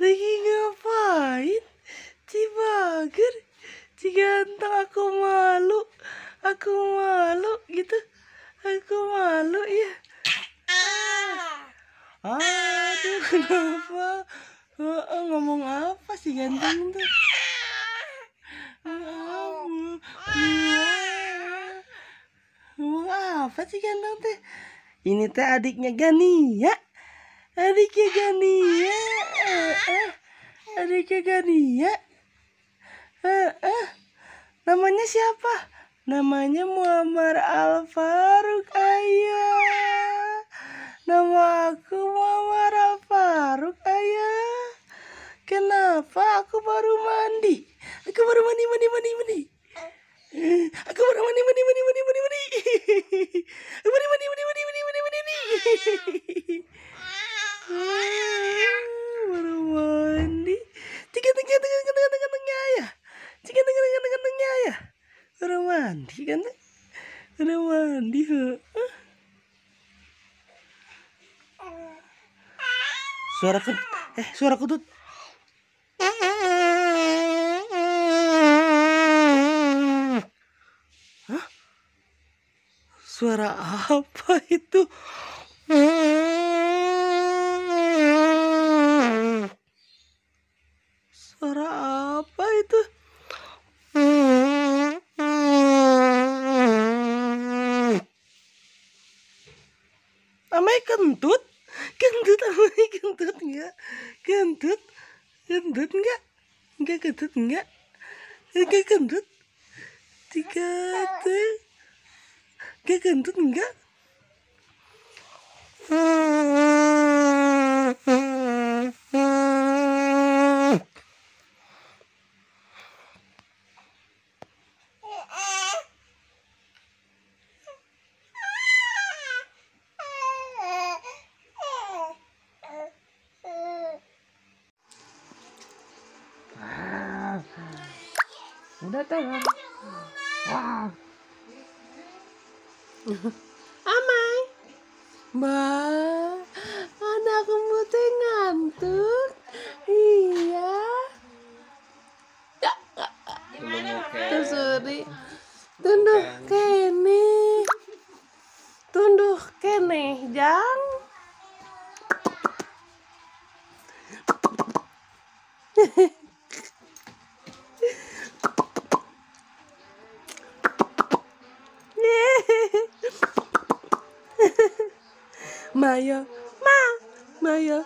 lagi ngapain si bager si ganteng aku malu aku malu gitu aku malu ya ah, kenapa ngomong apa sih ganteng tuh ngomong apa sih ganteng teh ini teh adiknya Gani ya adiknya Gania ya. adiknya Gania ya. eh, eh. namanya siapa namanya Muammar Al Faruk ayah nama aku Muammar Al Faruk ayah kenapa aku baru mandi aku baru mandi mandi mandi mandi Cikan dengan dengan dengan kan dengan ya. Udah mandi kan? Udah mandi heeh. Suara kut eh suara kutut. Hah? Suara apa itu? mấy mấy amai kentut kentut amai kentut enggak cái kentut enggak enggak cái enggak enggak thì cái cái enggak kentut enggak kedatangan. Wah. Amai. ba, anak putih ngantuk. Iya. Tersuri. Tunduk kene. Tunduk kene, Jang. Hehehe. 妈呀！妈！妈呀！